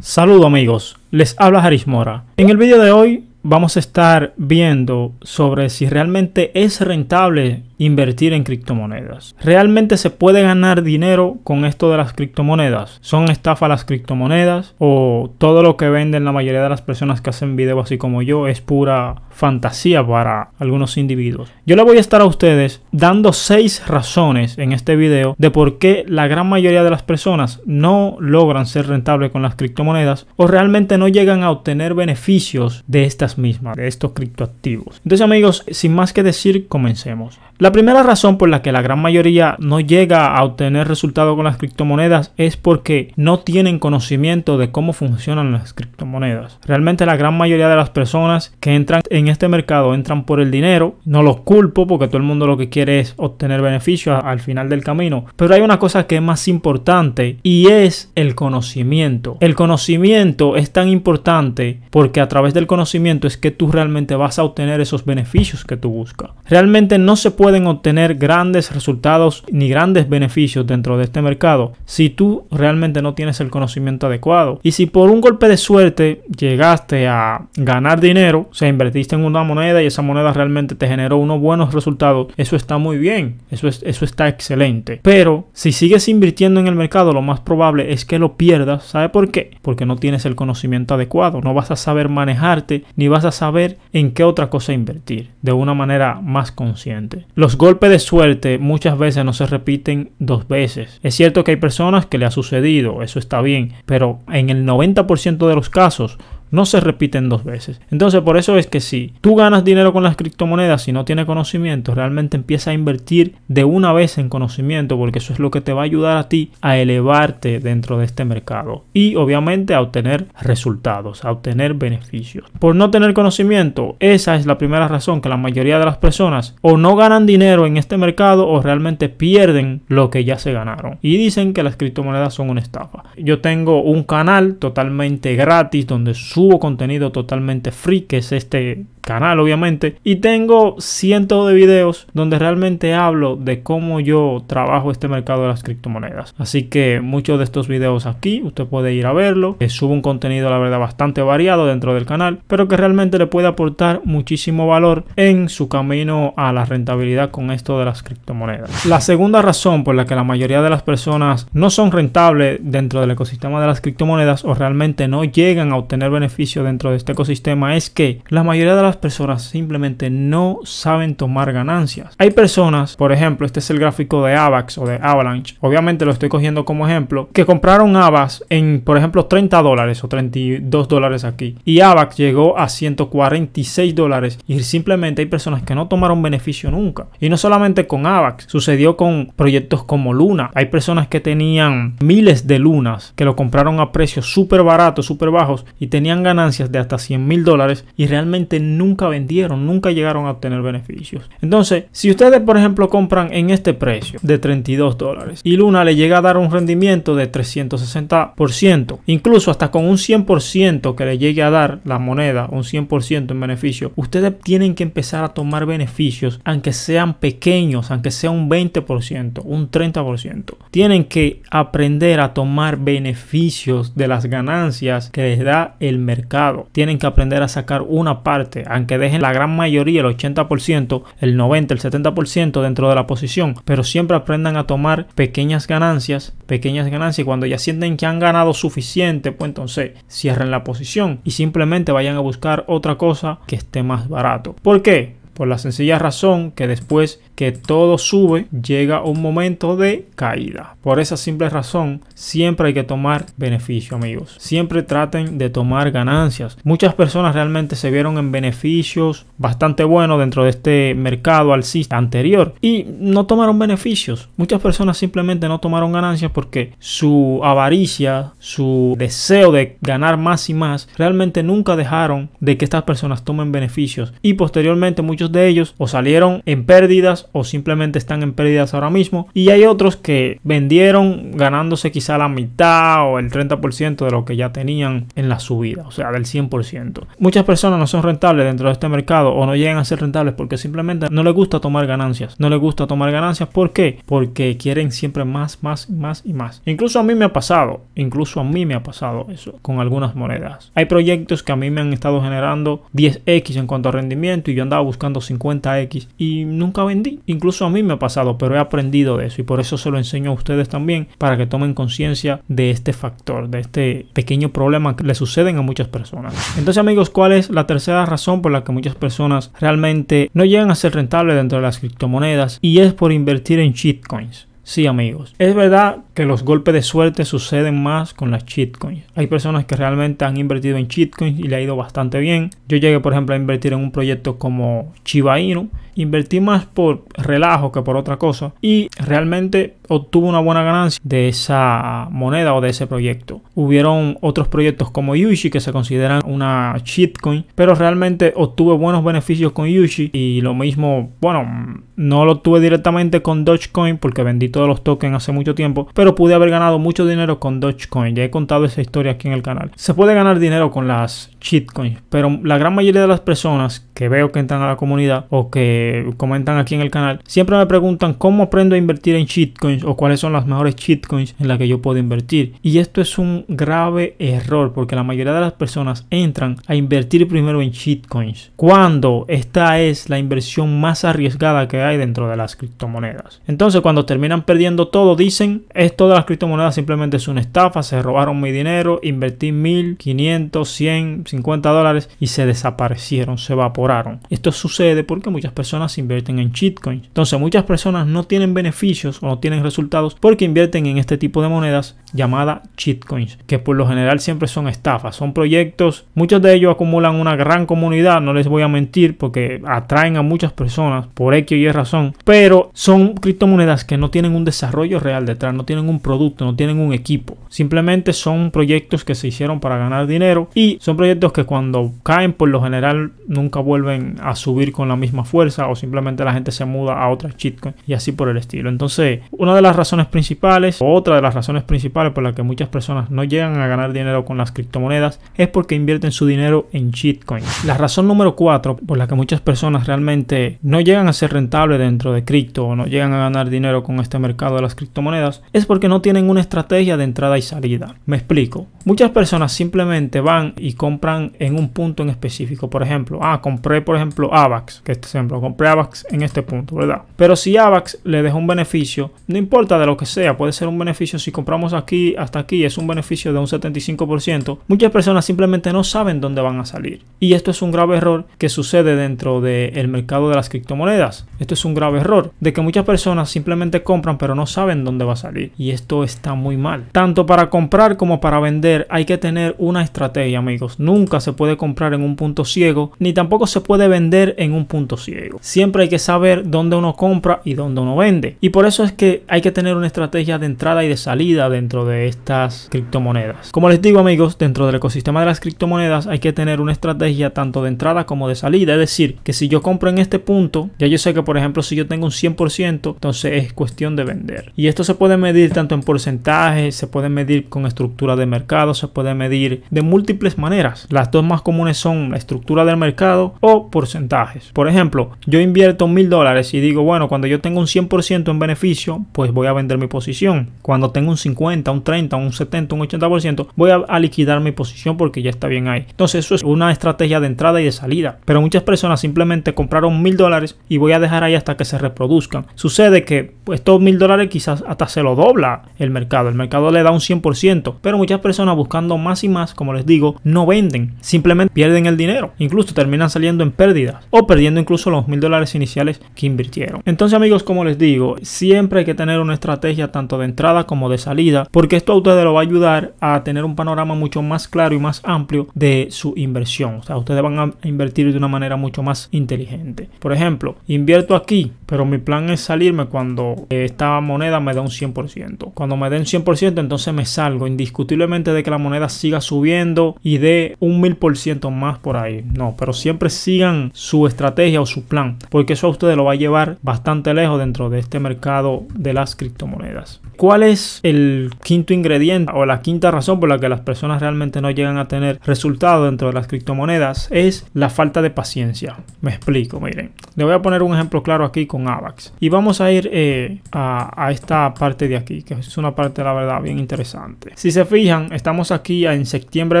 Saludos amigos, les habla Haris Mora. En el video de hoy vamos a estar viendo sobre si realmente es rentable invertir en criptomonedas. ¿Realmente se puede ganar dinero con esto de las criptomonedas? ¿Son estafa las criptomonedas? ¿O todo lo que venden la mayoría de las personas que hacen videos así como yo es pura fantasía para algunos individuos? Yo le voy a estar a ustedes dando seis razones en este video de por qué la gran mayoría de las personas no logran ser rentables con las criptomonedas o realmente no llegan a obtener beneficios de estas mismas, de estos criptoactivos. Entonces amigos, sin más que decir, comencemos. La primera razón por la que la gran mayoría no llega a obtener resultados con las criptomonedas es porque no tienen conocimiento de cómo funcionan las criptomonedas. Realmente la gran mayoría de las personas que entran en este mercado entran por el dinero. No los culpo porque todo el mundo lo que quiere es obtener beneficios al final del camino. Pero hay una cosa que es más importante y es el conocimiento. El conocimiento es tan importante porque a través del conocimiento es que tú realmente vas a obtener esos beneficios que tú buscas. Realmente no se puede obtener grandes resultados ni grandes beneficios dentro de este mercado si tú realmente no tienes el conocimiento adecuado. Y si por un golpe de suerte llegaste a ganar dinero, se invertiste en una moneda y esa moneda realmente te generó unos buenos resultados, eso está muy bien, eso, es, eso está excelente. Pero si sigues invirtiendo en el mercado, lo más probable es que lo pierdas. ¿Sabe por qué? Porque no tienes el conocimiento adecuado, no vas a saber manejarte ni vas a saber en qué otra cosa invertir de una manera más consciente. Los golpes de suerte muchas veces no se repiten dos veces. Es cierto que hay personas que le ha sucedido, eso está bien, pero en el 90% de los casos no se repiten dos veces. Entonces por eso es que si tú ganas dinero con las criptomonedas y no tienes conocimiento, realmente empieza a invertir de una vez en conocimiento porque eso es lo que te va a ayudar a ti a elevarte dentro de este mercado y obviamente a obtener resultados, a obtener beneficios. Por no tener conocimiento, esa es la primera razón que la mayoría de las personas o no ganan dinero en este mercado o realmente pierden lo que ya se ganaron y dicen que las criptomonedas son una estafa. Yo tengo un canal totalmente gratis donde Tuvo contenido totalmente free, que es este canal obviamente y tengo cientos de videos donde realmente hablo de cómo yo trabajo este mercado de las criptomonedas así que muchos de estos videos aquí usted puede ir a verlo que eh, subo un contenido la verdad bastante variado dentro del canal pero que realmente le puede aportar muchísimo valor en su camino a la rentabilidad con esto de las criptomonedas la segunda razón por la que la mayoría de las personas no son rentables dentro del ecosistema de las criptomonedas o realmente no llegan a obtener beneficio dentro de este ecosistema es que la mayoría de las personas simplemente no saben tomar ganancias. Hay personas, por ejemplo, este es el gráfico de AVAX o de Avalanche, obviamente lo estoy cogiendo como ejemplo, que compraron AVAX en, por ejemplo, 30 dólares o 32 dólares aquí. Y AVAX llegó a 146 dólares y simplemente hay personas que no tomaron beneficio nunca. Y no solamente con AVAX, sucedió con proyectos como Luna. Hay personas que tenían miles de lunas que lo compraron a precios súper baratos, súper bajos y tenían ganancias de hasta 100 mil dólares y realmente nunca nunca vendieron, nunca llegaron a obtener beneficios. Entonces, si ustedes, por ejemplo, compran en este precio de 32 dólares y Luna le llega a dar un rendimiento de 360%, incluso hasta con un 100% que le llegue a dar la moneda, un 100% en beneficio, ustedes tienen que empezar a tomar beneficios, aunque sean pequeños, aunque sea un 20%, un 30%. Tienen que aprender a tomar beneficios de las ganancias que les da el mercado. Tienen que aprender a sacar una parte, aunque dejen la gran mayoría, el 80%, el 90, el 70% dentro de la posición, pero siempre aprendan a tomar pequeñas ganancias, pequeñas ganancias y cuando ya sienten que han ganado suficiente, pues entonces cierren la posición y simplemente vayan a buscar otra cosa que esté más barato. ¿Por qué? por la sencilla razón que después que todo sube llega un momento de caída. Por esa simple razón siempre hay que tomar beneficio amigos. Siempre traten de tomar ganancias. Muchas personas realmente se vieron en beneficios bastante buenos dentro de este mercado alcista anterior y no tomaron beneficios. Muchas personas simplemente no tomaron ganancias porque su avaricia, su deseo de ganar más y más, realmente nunca dejaron de que estas personas tomen beneficios y posteriormente muchos de ellos o salieron en pérdidas o simplemente están en pérdidas ahora mismo. Y hay otros que vendieron ganándose quizá la mitad o el 30% de lo que ya tenían en la subida, o sea, del 100%. Muchas personas no son rentables dentro de este mercado o no llegan a ser rentables porque simplemente no les gusta tomar ganancias. No les gusta tomar ganancias, ¿por qué? Porque quieren siempre más, más, más y más. Incluso a mí me ha pasado, incluso a mí me ha pasado eso con algunas monedas. Hay proyectos que a mí me han estado generando 10x en cuanto a rendimiento y yo andaba buscando 50 x y nunca vendí. Incluso a mí me ha pasado, pero he aprendido de eso y por eso se lo enseño a ustedes también para que tomen conciencia de este factor, de este pequeño problema que le suceden a muchas personas. Entonces amigos, ¿cuál es la tercera razón por la que muchas personas realmente no llegan a ser rentables dentro de las criptomonedas? Y es por invertir en shitcoins. Sí, amigos. Es verdad que los golpes de suerte suceden más con las Coins. Hay personas que realmente han invertido en Coins y le ha ido bastante bien. Yo llegué, por ejemplo, a invertir en un proyecto como Chiba Inu. Invertí más por relajo que por otra cosa. Y realmente obtuvo una buena ganancia de esa moneda o de ese proyecto. Hubieron otros proyectos como Yushi que se consideran una shitcoin, pero realmente obtuve buenos beneficios con Yushi y lo mismo, bueno, no lo obtuve directamente con Dogecoin porque vendí todos los tokens hace mucho tiempo, pero pude haber ganado mucho dinero con Dogecoin. Ya he contado esa historia aquí en el canal. Se puede ganar dinero con las shitcoins, pero la gran mayoría de las personas que veo que entran a la comunidad o que comentan aquí en el canal siempre me preguntan cómo aprendo a invertir en shitcoins o cuáles son las mejores Coins en las que yo puedo invertir. Y esto es un grave error porque la mayoría de las personas entran a invertir primero en Coins cuando esta es la inversión más arriesgada que hay dentro de las criptomonedas. Entonces cuando terminan perdiendo todo dicen esto de las criptomonedas simplemente es una estafa, se robaron mi dinero, invertí 1500, 100, 50 dólares y se desaparecieron, se evaporaron. Esto sucede porque muchas personas invierten en Coins. Entonces muchas personas no tienen beneficios o no tienen resultados porque invierten en este tipo de monedas llamada shitcoins, que por lo general siempre son estafas, son proyectos, muchos de ellos acumulan una gran comunidad, no les voy a mentir porque atraen a muchas personas por X y es razón, pero son criptomonedas que no tienen un desarrollo real detrás, no tienen un producto, no tienen un equipo, simplemente son proyectos que se hicieron para ganar dinero y son proyectos que cuando caen por lo general nunca vuelven a subir con la misma fuerza o simplemente la gente se muda a otras shitcoins y así por el estilo. Entonces, una de las razones principales, o otra de las razones principales por la que muchas personas no llegan a ganar dinero con las criptomonedas es porque invierten su dinero en shitcoins. La razón número 4 por la que muchas personas realmente no llegan a ser rentables dentro de cripto o no llegan a ganar dinero con este mercado de las criptomonedas es porque no tienen una estrategia de entrada y salida. Me explico. Muchas personas simplemente van y compran en un punto en específico. Por ejemplo, ah, compré por ejemplo AVAX, que este ejemplo, compré AVAX en este punto, ¿verdad? Pero si AVAX le deja un beneficio, no importa importa de lo que sea, puede ser un beneficio si compramos aquí hasta aquí, es un beneficio de un 75%. Muchas personas simplemente no saben dónde van a salir. Y esto es un grave error que sucede dentro del mercado de las criptomonedas. Esto es un grave error de que muchas personas simplemente compran pero no saben dónde va a salir. Y esto está muy mal. Tanto para comprar como para vender hay que tener una estrategia, amigos. Nunca se puede comprar en un punto ciego ni tampoco se puede vender en un punto ciego. Siempre hay que saber dónde uno compra y dónde uno vende. Y por eso es que hay que tener una estrategia de entrada y de salida dentro de estas criptomonedas. Como les digo amigos, dentro del ecosistema de las criptomonedas hay que tener una estrategia tanto de entrada como de salida. Es decir, que si yo compro en este punto, ya yo sé que por ejemplo si yo tengo un 100%, entonces es cuestión de vender. Y esto se puede medir tanto en porcentajes, se puede medir con estructura de mercado, se puede medir de múltiples maneras. Las dos más comunes son la estructura del mercado o porcentajes. Por ejemplo, yo invierto mil dólares y digo, bueno, cuando yo tengo un 100% en beneficio, pues voy a vender mi posición. Cuando tengo un 50, un 30, un 70, un 80%, voy a, liquidar mi posición porque ya está bien ahí. Entonces eso es una estrategia de entrada y de salida. Pero muchas personas simplemente compraron mil dólares y voy a dejar ahí hasta que se reproduzcan. Sucede que pues, estos mil dólares quizás hasta se lo dobla el mercado. El mercado le da un 100%. Pero muchas personas buscando más y más, como les digo, no venden. Simplemente pierden el dinero. Incluso terminan saliendo en pérdidas. O perdiendo incluso los mil dólares iniciales que invirtieron. Entonces amigos, como les digo, siempre hay que tener una estrategia tanto de entrada como de salida, porque esto a ustedes lo va a ayudar a tener un panorama mucho más claro y más amplio de su inversión. O sea, ustedes van a invertir de una manera mucho más inteligente. Por ejemplo, invierto aquí, pero mi plan es salirme cuando eh, esta moneda me da un 100%. Cuando me den 100%, entonces me salgo indiscutiblemente de que la moneda siga subiendo y de un 1000% más por ahí. No, pero siempre sigan su estrategia o su plan, porque eso a ustedes lo va a llevar bastante lejos dentro de este mercado de la las criptomonedas. ¿Cuál es el quinto ingrediente o la quinta razón por la que las personas realmente no llegan a tener resultado dentro de las criptomonedas? Es la falta de paciencia. Me explico, miren. Le voy a poner un ejemplo claro aquí con AVAX. Y vamos a ir eh, a, esta parte de aquí, que es una parte, la verdad, bien interesante. Si se fijan, estamos aquí en septiembre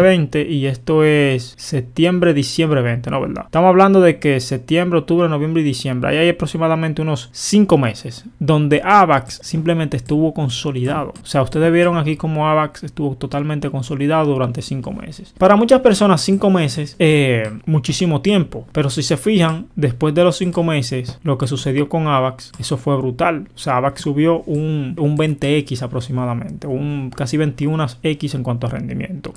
20 y esto es septiembre, diciembre 20, ¿no? ¿Verdad? Estamos hablando de que septiembre, octubre, noviembre y diciembre. Ahí hay aproximadamente unos 5 meses donde AVAX simplemente estuvo consolidado. O sea, ustedes vieron aquí como AVAX estuvo totalmente consolidado durante 5 meses. Para muchas personas 5 meses eh, muchísimo tiempo, pero si se fijan, después de los 5 meses, lo que sucedió con AVAX, eso fue brutal. O sea, AVAX subió un, un 20x aproximadamente, un casi 21x en cuanto a rendimiento.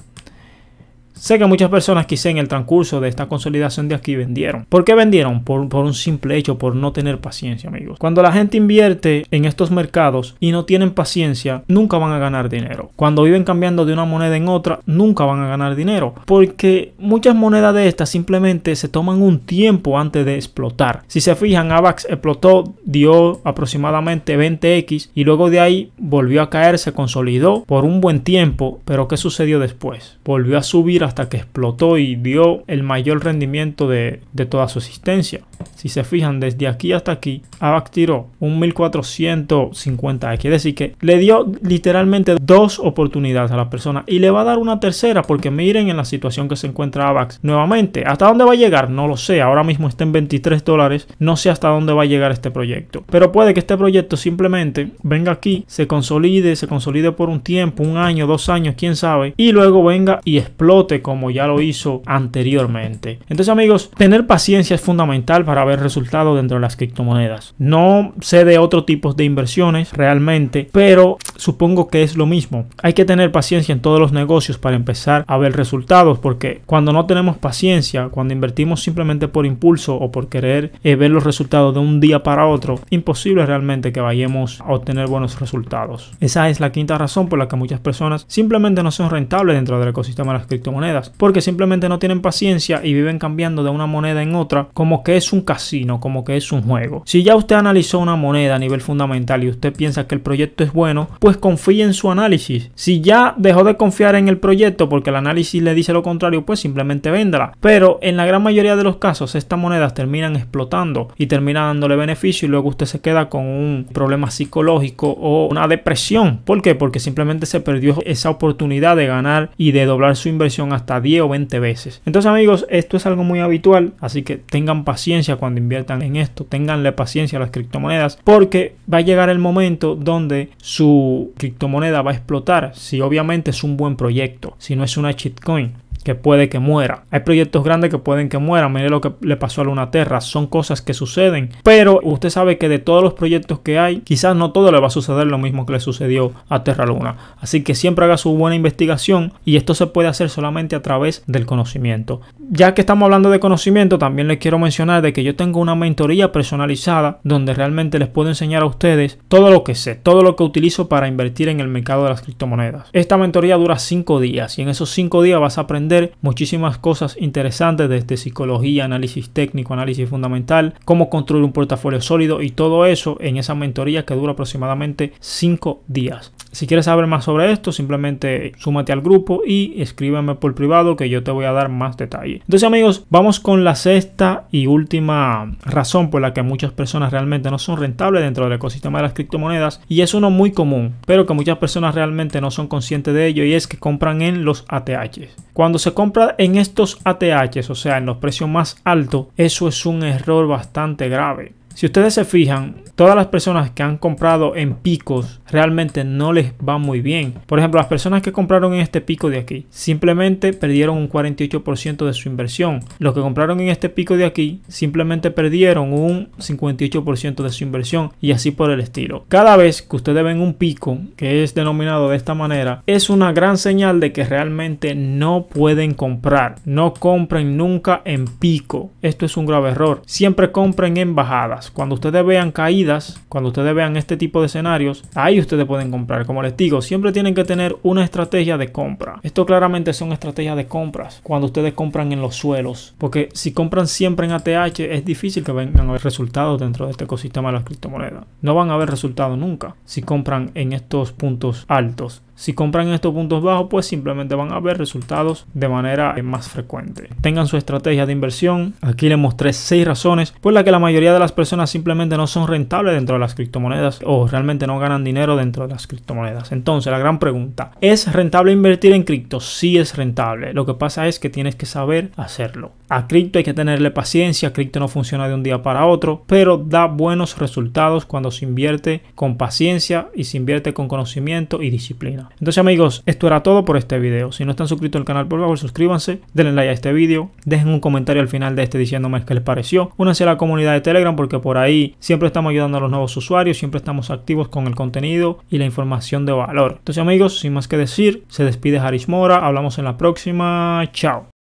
Sé que muchas personas quizá en el transcurso de esta consolidación de aquí vendieron. ¿Por qué vendieron? Por, un simple hecho, por no tener paciencia, amigos. Cuando la gente invierte en estos mercados y no tienen paciencia, nunca van a ganar dinero. Cuando viven cambiando de una moneda en otra, nunca van a ganar dinero. Porque muchas monedas de estas simplemente se toman un tiempo antes de explotar. Si se fijan, AVAX explotó, dio aproximadamente 20x y luego de ahí volvió a caer, se consolidó por un buen tiempo. Pero ¿qué sucedió después? Volvió a subir a hasta que explotó y dio el mayor rendimiento de, toda su existencia. Si se fijan, desde aquí hasta aquí, AVAX tiró un 1450X. Es decir, que le dio literalmente dos oportunidades a la persona y le va a dar una tercera porque miren en la situación que se encuentra AVAX. Nuevamente, ¿hasta dónde va a llegar? No lo sé. Ahora mismo está en 23 dólares. No sé hasta dónde va a llegar este proyecto. Pero puede que este proyecto simplemente venga aquí, se consolide, se consolide por un tiempo, un año, dos años, quién sabe. Y luego venga y explote como ya lo hizo anteriormente. Entonces amigos, tener paciencia es fundamental para ver resultados dentro de las criptomonedas. No sé de otro tipo de inversiones realmente, pero supongo que es lo mismo. Hay que tener paciencia en todos los negocios para empezar a ver resultados, porque cuando no tenemos paciencia, cuando invertimos simplemente por impulso o por querer eh, ver los resultados de un día para otro, imposible realmente que vayamos a obtener buenos resultados. Esa es la quinta razón por la que muchas personas simplemente no son rentables dentro del ecosistema de las criptomonedas porque simplemente no tienen paciencia y viven cambiando de una moneda en otra, como que es un casino, como que es un juego. Si ya usted analizó una moneda a nivel fundamental y usted piensa que el proyecto es bueno, pues confíe en su análisis. Si ya dejó de confiar en el proyecto porque el análisis le dice lo contrario, pues simplemente véndala. Pero en la gran mayoría de los casos, estas monedas terminan explotando y terminan dándole beneficio y luego usted se queda con un problema psicológico o una depresión. ¿Por qué? Porque simplemente se perdió esa oportunidad de ganar y de doblar su inversión hasta 10 o 20 veces. Entonces amigos, esto es algo muy habitual, así que tengan paciencia cuando inviertan en esto, tenganle paciencia a las criptomonedas, porque va a llegar el momento donde su criptomoneda va a explotar, si obviamente es un buen proyecto, si no es una shitcoin que puede que muera. Hay proyectos grandes que pueden que mueran. Mire lo que le pasó a Luna Terra. Son cosas que suceden. Pero usted sabe que de todos los proyectos que hay, quizás no todo le va a suceder lo mismo que le sucedió a Terra Luna. Así que siempre haga su buena investigación y esto se puede hacer solamente a través del conocimiento. Ya que estamos hablando de conocimiento, también les quiero mencionar de que yo tengo una mentoría personalizada donde realmente les puedo enseñar a ustedes todo lo que sé, todo lo que utilizo para invertir en el mercado de las criptomonedas. Esta mentoría dura 5 días y en esos 5 días vas a aprender muchísimas cosas interesantes desde psicología, análisis técnico, análisis fundamental, cómo construir un portafolio sólido y todo eso en esa mentoría que dura aproximadamente 5 días. Si quieres saber más sobre esto, simplemente súmate al grupo y escríbeme por privado que yo te voy a dar más detalle. Entonces amigos, vamos con la sexta y última razón por la que muchas personas realmente no son rentables dentro del ecosistema de las criptomonedas y es uno muy común, pero que muchas personas realmente no son conscientes de ello y es que compran en los ATHs. Cuando se compra en estos ATHs, o sea, en los precios más altos, eso es un error bastante grave si ustedes se fijan, todas las personas que han comprado en picos realmente no les va muy bien. Por ejemplo, las personas que compraron en este pico de aquí simplemente perdieron un 48% de su inversión. Los que compraron en este pico de aquí simplemente perdieron un 58% de su inversión y así por el estilo. Cada vez que ustedes ven un pico que es denominado de esta manera, es una gran señal de que realmente no pueden comprar. No compren nunca en pico. Esto es un grave error. Siempre compren en bajada. Cuando ustedes vean caídas, cuando ustedes vean este tipo de escenarios, ahí ustedes pueden comprar. Como les digo, siempre tienen que tener una estrategia de compra. Esto claramente son estrategias de compras cuando ustedes compran en los suelos. Porque si compran siempre en ATH, es difícil que vengan a haber resultados dentro de este ecosistema de las criptomonedas. No van a haber resultados nunca si compran en estos puntos altos. Si compran en estos puntos bajos, pues simplemente van a ver resultados de manera más frecuente. Tengan su estrategia de inversión. Aquí les mostré seis razones por las que la mayoría de las personas simplemente no son rentables dentro de las criptomonedas o realmente no ganan dinero dentro de las criptomonedas. Entonces, la gran pregunta, ¿es rentable invertir en cripto? Sí es rentable. Lo que pasa es que tienes que saber hacerlo. A cripto hay que tenerle paciencia, cripto no funciona de un día para otro, pero da buenos resultados cuando se invierte con paciencia y se invierte con conocimiento y disciplina. Entonces amigos, esto era todo por este video. Si no están suscritos al canal, por favor suscríbanse, denle like a este video, dejen un comentario al final de este diciéndome qué les pareció. Únanse a la comunidad de Telegram porque por ahí siempre estamos ayudando a los nuevos usuarios, siempre estamos activos con el contenido y la información de valor. Entonces amigos, sin más que decir, se despide Harish Mora, hablamos en la próxima, chao.